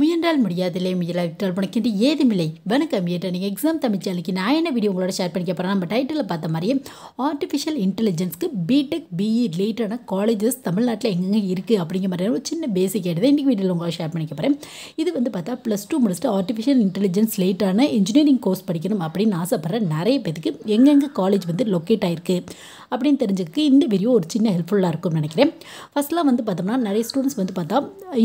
முயன்றால் முடியாதில்லை முயலாவிட்டால் உனக்கின்றி ஏதுமில்லை வணக்கம் ஏற்ற நீங்கள் எக்ஸாம் தமிழ்ச்சாலைக்கு நான் என்ன வீடியோ உங்களோட ஷேர் பண்ணிக்க போகிறேன் நம்ம டைட்டிலில் பார்த்த மாதிரியே ஆர்டிஃபிஷியல் இன்டெலிஜென்ஸ்க்கு பிடெக் பிஇ ரிலேட்டடான காலேஜஸ் தமிழ்நாட்டில் எங்கே இருக்குது அப்படிங்கிற மாதிரி ஒரு சின்ன பேசிக் ஆகிடுது இன்றைக்கி வீடியோவில் உங்களோட ஷேர் பண்ணிக்க போகிறேன் இது வந்து பார்த்தா ப்ளஸ் டூ முடிச்சுட்டு ஆர்டிஃபிஷியல் இன்டெலிஜென்ஸ் ரிலேட்டான இன்ஜினியரிங் கோர்ஸ் படிக்கணும் அப்படின்னு ஆசைப்படுற நிறைய பேருக்கு எங்கெங்கே காலேஜ் வந்து லொக்கேட் ஆகிருக்கு அப்படின்னு தெரிஞ்சுக்க இந்த வீடியோ ஒரு சின்ன ஹெல்ப்ஃபுல்லாக இருக்கும்னு நினைக்கிறேன் ஃபஸ்ட்லாம் வந்து பார்த்தோம்னா நிறைய ஸ்டூடெண்ட்ஸ் வந்து பார்த்தா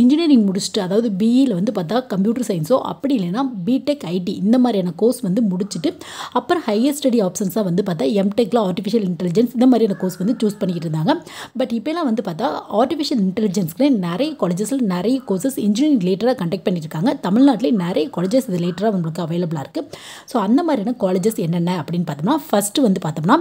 இன்ஜினியரிங் முடிச்சுட்டு அதாவது பிஇயில் e வந்து பார்த்தா கம்ப்யூட்டர் சயின்ஸோ அப்படி இல்லைனா பிடெக் ஐடி இந்த மாதிரியான கோர்ஸ் வந்து முடிச்சுட்டு அப்புறம் ஹையர் ஸ்டடி ஆப்ஷன்ஸாக வந்து பார்த்தா எம்டெக்கில் ஆர்டிஃபிஷியல் இன்டெலிஜென்ஸ் இந்த மாதிரியான கோர்ஸ் வந்து சூஸ் பண்ணிக்கிட்டு இருந்தாங்க பட் இப்போலாம் வந்து பார்த்தா ஆர்டிஃபிஷியல் இன்டெலிஜென்ஸ்க்கு நிறைய காலேஜஸில் நிறைய கோர்சஸ் இன்ஜினியரிங் ரிலேட்டடாக கண்டக்ட் பண்ணியிருக்காங்க தமிழ்நாட்டிலே நிறைய காலேஜஸ் இது ரிலேட்டடாக உங்களுக்கு அவைலபிளாக இருக்குது ஸோ அந்த மாதிரியான காலேஜஸ் என்னென்ன அப்படின்னு பார்த்தோம்னா ஃபஸ்ட்டு வந்து பார்த்தோம்னா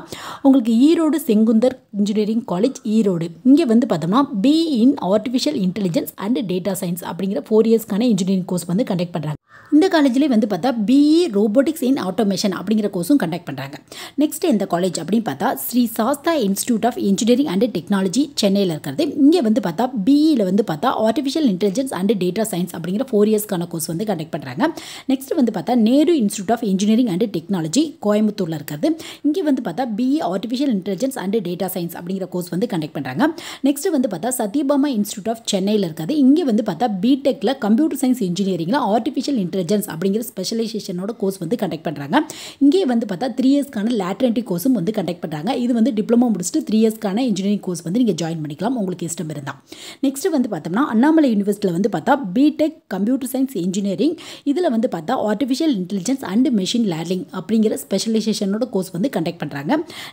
உங்களுக்கு ஈரோடு ஈரோடு செங்குந்தர் இன்ஜினியரிங் காலேஜ் ஈரோடு இங்கே வந்து பார்த்தோம்னா B in artificial intelligence and data science அப்படிங்கிற ஃபோர் இயர்ஸ்க்கான இன்ஜினியரிங் கோர்ஸ் வந்து கண்டக்ட் பண்ணுறாங்க இந்த காலேஜ்லேயே வந்து பார்த்தா பிஇ ரோபோட்டிக்ஸ் இன் ஆட்டோமேஷன் அப்படிங்கிற கோர்ஸும் கண்டக்ட் பண்ணுறாங்க நெக்ஸ்ட் இந்த காலேஜ் அப்படின்னு பார்த்தா Sri Sastha institute of engineering and technology சென்னையில் இருக்கிறது இங்கே வந்து பார்த்தா பிஇயில் e வந்து பார்த்தா artificial intelligence and data science அப்படிங்கிற ஃபோர் இயர்ஸ்க்கான கோர்ஸ் வந்து கண்டக்ட் பண்ணுறாங்க நெக்ஸ்ட் வந்து பார்த்தா Nehru institute of engineering and technology கோயம்புத்தூரில் இருக்கிறது இங்கே வந்து பார்த்தா B E artificial intelligence intelligence and data science அப்படிங்கிற கோர்ஸ் வந்து கண்டக்ட் பண்ணுறாங்க நெக்ஸ்ட் வந்து பார்த்தா சத்யபாமா இன்ஸ்டியூட் ஆஃப் சென்னையில் இருக்காது இங்கே வந்து பார்த்தா பிடெக்ல கம்ப்யூட்டர் சயின்ஸ் இன்ஜினியரிங்கில் ஆர்டிஃபிஷியல் இன்டெலிஜென்ஸ் அப்படிங்கிற ஸ்பெஷலைசேஷனோட கோர்ஸ் வந்து கண்டக்ட் பண்ணுறாங்க இங்கே வந்து பார்த்தா த்ரீ இயர்ஸ்க்கான லேட்ரன்டி கோர்ஸும் வந்து கண்டக்ட் பண்ணுறாங்க இது வந்து டிப்ளமோ முடிச்சுட்டு த்ரீ இயர்ஸ்க்கான இன்ஜினியரிங் கோர்ஸ் வந்து நீங்கள் ஜாயின் பண்ணிக்கலாம் உங்களுக்கு இஷ்டம் இருந்தால் நெக்ஸ்ட் வந்து பார்த்தோம்னா அண்ணாமலை யூனிவர்சிட்டியில் வந்து பார்த்தா பிடெக் கம்ப்யூட்டர் சயின்ஸ் இன்ஜினியரிங் இதில் வந்து பார்த்தா artificial intelligence and machine learning அப்படிங்கிற ஸ்பெஷலைசேஷனோட கோர்ஸ் வந்து கண்டக்ட் பண்ணுறாங்க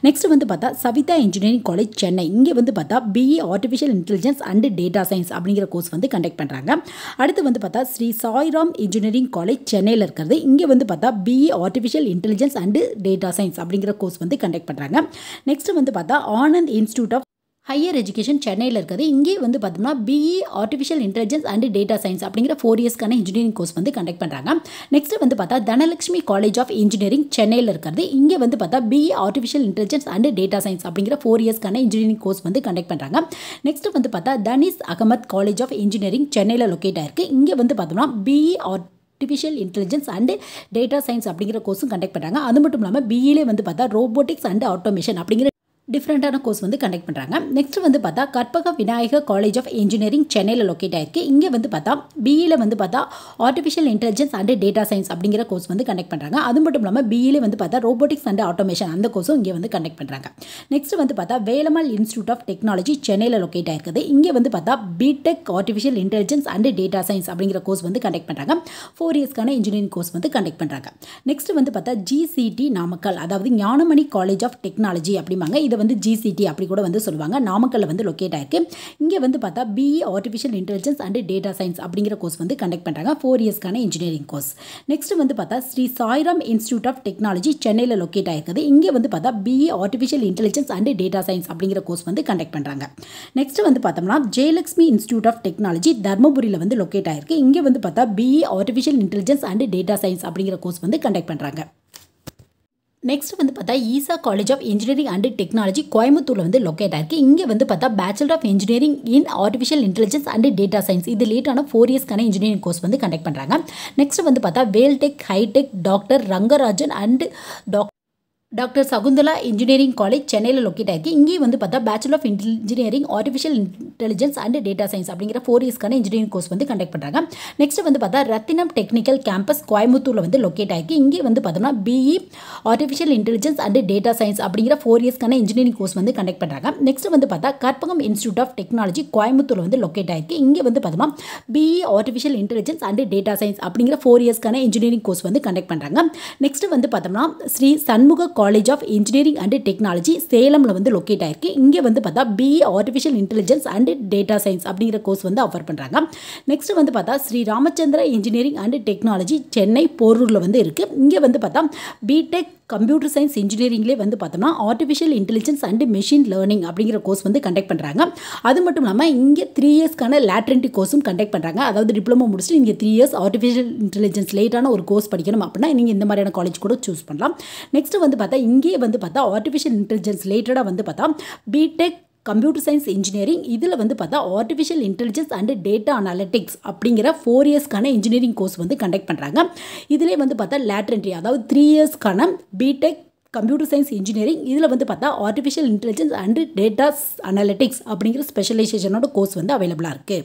நெக்ஸ்ட் வந்து பார்த்தா சவிதா இன்ஜினியரிங் காலேஜ் சென்னை இங்கே வந்து பார்த்தா B E artificial intelligence and data science அப்படிங்கிற கோர்ஸ் வந்து கண்டக்ட் பண்ணுறாங்க அடுத்து வந்து பார்த்தா ஸ்ரீ சாய்ராம் இன்ஜினியரிங் காலேஜ் சென்னையில் இருக்கிறது இங்கே வந்து பார்த்தா B E artificial intelligence and data science அப்படிங்கிற கோர்ஸ் வந்து கண்டக்ட் பண்ணுறாங்க நெக்ஸ்ட் வந்து பார்த்தா Anand institute of higher education சென்னையில் இருக்கிறது இங்கே வந்து பார்த்தோம்னா B E artificial intelligence and data science அப்படிங்கிற ஃபோர் இயர்ஸ்க்கான இன்ஜினியரிங் கோர்ஸ் வந்து கண்டக்ட் பண்ணுறாங்க நெக்ஸ்ட் வந்து பார்த்தா தனலட்சுமி காலேஜ் ஆஃப் இன்ஜினியரிங் சென்னையில் இருக்கிறது இங்கே வந்து பார்த்தா B E artificial intelligence and data science அப்படிங்கிற ஃபோர் இயர்ஸ்க்கான இன்ஜினியரிங் கோர்ஸ் வந்து கண்டக்ட் பண்ணுறாங்க நெக்ஸ்ட் வந்து பார்த்தா Dhanish Ahmed college of engineering சென்னையில் லொக்கேட் ஆயிருக்கு இங்கே வந்து பார்த்தோம்னா B E artificial intelligence and data science அப்படிங்கிற கோர்ஸும் கண்டக்ட் பண்ணுறாங்க அது மட்டும் இல்லாமல் பிஇலே e வந்து பார்த்தா ரோபோட்டிக்ஸ் அண்ட் ஆட்டோமேஷன் அப்படிங்கிற டிஃப்ரெண்ட்டான கோர்ஸ் வந்து கண்டக்ட் பண்ணுறாங்க நெக்ஸ்ட் வந்து பார்த்தா Karpaga Vinayagar college of engineering சென்னையில் லொக்கேட் ஆயிருக்கு இங்கே வந்து பார்த்தா பிஇயில் e வந்து பார்த்தா artificial intelligence and data science அப்படிங்கிற கோர்ஸ் வந்து கண்டக்ட் பண்ணுறாங்க அது மட்டும் இல்லாமல் e பிஇயில் வந்து பார்த்தா ரோபோட்டிக்ஸ் அண்ட் ஆட்டோமேஷன் அந்த கோர்ஸும் இங்கே வந்து கண்டக்ட் பண்ணுறாங்க நெக்ஸ்ட் வந்து பார்த்தா வேலமால் இன்ஸ்டியூட் ஆஃப் டெக்னாலஜி சென்னையில் லொக்கேட் ஆயிருக்குது இங்கே வந்து பார்த்தா B Tech artificial intelligence and data science அப்படிங்கிற கோர்ஸ் வந்து கண்டக்ட் பண்ணுறாங்க ஃபோர் இயர்ஸ்க்கான இன்ஜினியரிங் கோர்ஸ் வந்து கண்டக்ட் பண்ணுறாங்க நெக்ஸ்ட் வந்து பார்த்தா ஜிசிடி நாமக்கல் அதாவது ஞானமணி காலேஜ் ஆஃப் டெக்னாலஜி அப்படிம்பாங்க இது வந்து ஜிசிடி அப்படி கூட வந்து சொல்லுவாங்க நாமக்கல்லில் வந்து லொக்கேட் ஆயிருக்கு இங்கே வந்து பார்த்தா B E artificial intelligence and data science அப்படிங்கிற கோர்ஸ் வந்து கண்டக்ட் பண்ணுறாங்க ஃபோர் இயர்ஸ்க்கான இன்ஜினியரிங் கோர்ஸ் நெக்ஸ்ட் வந்து பார்த்தா Sri Sairam institute of technology சென்னையில் லொக்கேட் ஆயிருக்குது இங்கே வந்து பார்த்தா B E artificial intelligence and data science அப்படிங்கிற கோர்ஸ் வந்து கண்டக்ட் பண்ணுறாங்க நெக்ஸ்ட் வந்து பார்த்தோம்னா ஜெயலக்ஷ்மி இன்ஸ்டியூட் ஆஃப் டெக்னாலஜி தர்மபுரியில் வந்து லொக்கேட் ஆயிருக்கு இங்கே வந்து பார்த்தா B E artificial intelligence and data science அப்படிங்கிற கோர்ஸ் வந்து கண்டக்ட் பண்ணுறாங்க நெக்ஸ்ட் வந்து பார்த்தா Easa college of engineering and technology கோயம்புத்தூரில் வந்து லொக்கேட் ஆயிருக்கு இங்கே வந்து பார்த்தா bachelor of engineering in artificial intelligence and data science இது லேட்டான ஃபோர் இயர்ஸ்க்கான இன்ஜினியரிங் கோர்ஸ் வந்து கண்டக்ட் பண்ணுறாங்க நெக்ஸ்ட் வந்து பார்த்தா Vel Tech high tech doctor Rangarajan and doctor doctor Sakunthala engineering college Chennai locate ஆகி இங்கேயும் வந்து பார்த்தா bachelor of engineering artificial intelligence and data science அப்படிங்கிற ஃபோர் இயர்ஸ்க்கான இன்ஜினியரிங் கோர்ஸ் வந்து கண்டக்ட் பண்ணுறாங்க நெக்ஸ்ட் வந்து பார்த்தா ரத்தினம் டெக்னிக்கல் கேம்பஸ் கோயம்புத்தூரில் வந்து லொக்கேட் ஆகி இங்கே வந்து பார்த்தோம்னா B E artificial intelligence and data science அப்படிங்கிற ஃபோர் இயர்ஸ்க்கான இன்ஜினியரிங் கோர்ஸ் வந்து கண்டக்ட் பண்ணுறாங்க நெக்ஸ்ட் வந்து பார்த்தா கற்பகம் இன்ஸ்டியூட் ஆஃப் டெக்னாலஜி கோயம்புத்தூரில் வந்து லொக்கேட் ஆகி இங்கே வந்து பார்த்தோம்னா B E artificial intelligence and data science அப்படிங்கிற ஃபோர் இயர்ஸ்க்கான இன்ஜினியரிங் கோர்ஸ் வந்து கண்டக்ட் பண்ணுறாங்க நெக்ஸ்ட் வந்து பார்த்தோம்னா Sri Shanmuga college of engineering and technology சேலமில் வந்து லொக்கேட் ஆயிருக்கு இங்கே வந்து பார்த்தா B E artificial intelligence and data science அப்படிங்கிற கோர்ஸ் வந்து ஆஃபர் பண்ணுறாங்க நெக்ஸ்ட் வந்து பார்த்தா Sri Ramachandra engineering and technology Chennai போரூரில் வந்து இருக்குது இங்கே வந்து பார்த்தா பிடெக் கம்ப்யூட்டர் சயின்ஸ் இன்ஜினியரிங்லேயே வந்து பார்த்தோம்னா artificial intelligence and machine learning அப்படிங்கிற கோர்ஸ் வந்து கண்டக்ட் பண்ணுறாங்க அது மட்டும் இல்லாமல் இங்கே த்ரீ இயர்ஸ்க்கான லேட்ரன்டி கோர்ஸும் கண்டக்ட் பண்ணுறாங்க அதாவது டிப்ளமோ முடிச்சுட்டு இங்கே த்ரீ இயர்ஸ் ஆர்டிஃபிஷியல் இன்டெலிஜென்ஸ் லேட்டான ஒரு கோர்ஸ் படிக்கணும் அப்படின்னா நீங்கள் இந்த மாதிரியான காலேஜ் கூட சூஸ் பண்ணலாம் நெக்ஸ்ட்டு வந்து பார்த்தா இங்கேயே வந்து பார்த்தா ஆர்டிஃபிஷியல் இன்டெலிஜென்ஸ் ரிலேட்டடாக வந்து பார்த்தா பிடெக் கம்ப்யூட்டர் சயின்ஸ் இன்ஜினியரிங் இதில் வந்து பார்த்தா artificial intelligence and data analytics அப்படிங்கிற ஃபோர் இயர்ஸ்க்கான இன்ஜினியரிங் கோர்ஸ் வந்து கண்டக்ட் பண்ணுறாங்க இதிலே வந்து பார்த்தா லேட்ரன்ட்ரி அதாவது த்ரீ இயர்ஸ்க்கான பிடெக் கம்ப்யூட்டர் சயின்ஸ் இன்ஜினியரிங் இதில் வந்து பார்த்தா artificial intelligence and datas analytics அப்படிங்கிற ஸ்பெஷலைசேஷனோட கோர்ஸ் வந்து அவைலபிளாக இருக்குது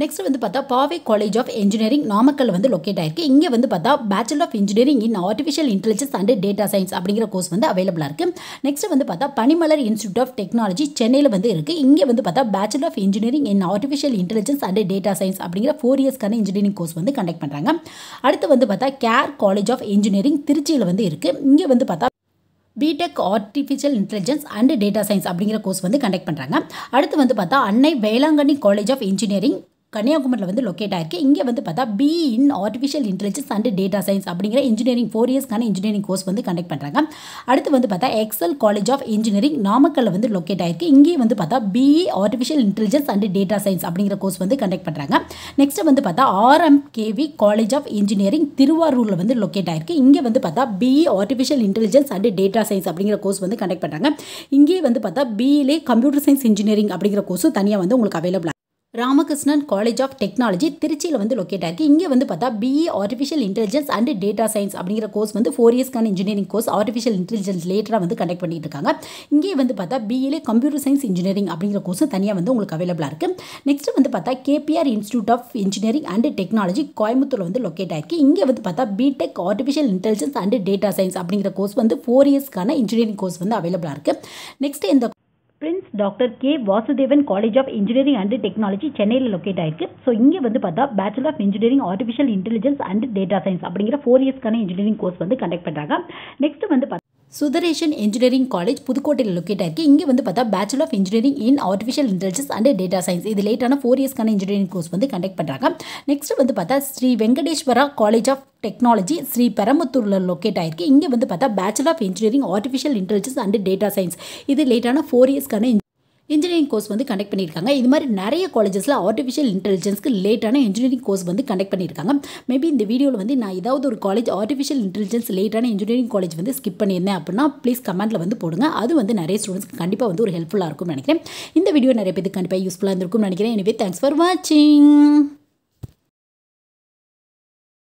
நெக்ஸ்ட் வந்து பார்த்தா Paavai college of engineering Namakkal வந்து லொக்கேட் ஆயிருக்கு இங்கே வந்து பார்த்தா bachelor of engineering in artificial intelligence and data science அப்படிங்கிற கோர்ஸ் வந்து அவைலபிளாக இருக்குது நெக்ஸ்ட் வந்து பார்த்தா பனிமலர் இன்ஸ்டியூட் ஆஃப் டெக்னாலஜி சென்னையில் வந்து இருக்குது இங்கே வந்து பார்த்தா bachelor of engineering in artificial intelligence and data science அப்படிங்கிற ஃபோர் இயர்ஸ்க்கான இன்ஜினியரிங் கோர்ஸ் வந்து கண்டக்ட் பண்ணுறாங்க அடுத்து வந்து பார்த்தா கேர் காலேஜ் ஆஃப் இன்ஜினியரிங் திருச்சியில் வந்து இருக்குது இங்கே வந்து பார்த்தா B Tech artificial intelligence and data science அப்படிங்கிற கோர்ஸ் வந்து கண்டக்ட் பண்ணுறாங்க அடுத்து வந்து பார்த்தா அன்னை வேளாங்கண்ணி காலேஜ் ஆஃப் இன்ஜினியரிங் கன்னியாகுமரியில் வந்து லொக்கேட் ஆயிருக்கு இங்கே வந்து பார்த்தா B in artificial intelligence and data science அப்படிங்கிற இன்ஜினியரிங் ஃபோர் இயர்ஸ்க்கான இன்ஜினியரிங் கோர்ஸ் வந்து கண்டக்ட் பண்ணுறாங்க அடுத்து வந்து பார்த்தா எக்ஸல் காலேஜ் ஆஃப் இன்ஜினியரிங் நாமக்கல்ல வந்து லொக்கேட் ஆயிருக்கு இங்கே வந்து பார்த்தா B E artificial intelligence and data science அப்படிங்கிற கோர்ஸ் வந்து கண்டக்ட் பண்ணுறாங்க நெக்ஸ்ட் வந்து பார்த்தா ஆர்எம்கேவி காலேஜ் ஆஃப் இன்ஜினியரிங் திருவாரூரில் வந்து லொக்கேட் ஆயிருக்கு இங்கே வந்து பார்த்தா B E artificial intelligence and data science அப்படிங்கிற கோர்ஸ் வந்து கண்டக்ட் பண்ணுறாங்க இங்கே வந்து பார்த்தா பிஇலே கம்ப்யூட்டர் சயின்ஸ் இன்ஜினியரிங் அப்படிங்கிற கோர்ஸ் தனியாக வந்து உங்களுக்கு available Ramakrishnan college of technology திருச்சியில் வந்து லொக்கேட் ஆகிருக்கு இங்கே வந்து பார்த்தா B A artificial intelligence and data science அப்படிங்கிற கோர்ஸ் வந்து ஃபோர் இயர்ஸ்க்கான இன்ஜினியரிங் கோர்ஸ் ஆர்டிஃபிஷியல் இன்டெலிஜென்ஸ் லேட்டராக வந்து கண்டக்ட் பண்ணிட்டு இருக்காங்க இங்கே வந்து பார்த்தா பிஏலே கம்ப்யூட்டர் சயின்ஸ் இன்ஜினியரிங் அப்படிங்கிற கோர்ஸும் தனியாக வந்து உங்களுக்கு அவைலபிளாக இருக்குது நெக்ஸ்ட் வந்து பார்த்தா KPR institute of engineering and technology Coimbatore வந்து லொக்கேட் ஆகிருக்கு இங்கே வந்து பார்த்தா B Tech artificial intelligence and data science அப்படிங்கிற கோர்ஸ் வந்து ஃபோர் இயர்ஸ்க்கான இன்ஜினியரிங் கோர்ஸ் வந்து அவைலபிளாக இருக்குது நெக்ஸ்ட் இந்த doctor K Vasudevan college of engineering and technology சென்னையில் லொக்கேட் ஆயிருக்கு ஸோ இங்கே வந்து பார்த்தா bachelor of engineering artificial intelligence and data science அப்படிங்கிற ஃபோர் இயர்ஸ்க்கான இன்ஜினியரிங் கோர்ஸ் வந்து கண்டக்ட் பண்ணுறாங்க நெக்ஸ்ட் வந்து பார்த்தா சுதரேஷன் இன்ஜினியரிங் காலேஜ் புதுக்கோட்டையில் லொக்கேட் ஆயிருக்கு இங்கே வந்து பார்த்தா bachelor of engineering in artificial intelligence and data science இது லேட்டான ஃபோர் இயர்ஸ்க்கான இன்ஜினியரிங் கோர்ஸ் வந்து கண்டக்ட் பண்ணுறாங்க நெக்ஸ்ட் வந்து பார்த்தா Sri Venkateswara college of technology Sri பெரம்பத்தூரில் லொக்கேட் ஆயிருக்கு இங்கே வந்து பார்த்தா bachelor of engineering artificial intelligence and data science இது லேட்டான ஃபோர் இயர்ஸ்க்கான இன்ஜினியரிங் கோர்ஸ் வந்து கண்டக்ட் பண்ணியிருக்காங்க இது மாதிரி நிறைய காலேஜஸில் ஆர்டிஃபிஷியல் இன்டெலிஜென்ஸ்க்கு லேட்டான இன்ஜினியரிங் கோர்ஸ் வந்து கண்டக்ட் பண்ணியிருக்காங்க மேபி இந்த வீடியோவில் வந்து நான் ஏதாவது ஒரு காலேஜ் ஆர்டிஃபிஷியல் இன்டெலிஜென்ஸ் லேட்டான இன்ஜினியரிங் காலேஜ் வந்து ஸ்கிப் பண்ணியிருந்தேன் அப்படின்னா ப்ளீஸ் கமெண்ட்டில் வந்து போடுங்க அது வந்து நிறைய ஸ்டூடெண்ட்ஸ்க்கு கண்டிப்பாக வந்து ஒரு ஹெல்ப்ஃபுல்லாக இருக்கும்னு நினைக்கிறேன் இந்த வீடியோ நிறைய பேருக்கு கண்டிப்பாக யூஸ்ஃபுல்லாக இருந்திருக்கும்னு நினைக்கிறேன் எனவே தேங்க்ஸ் ஃபார் வாட்சிங்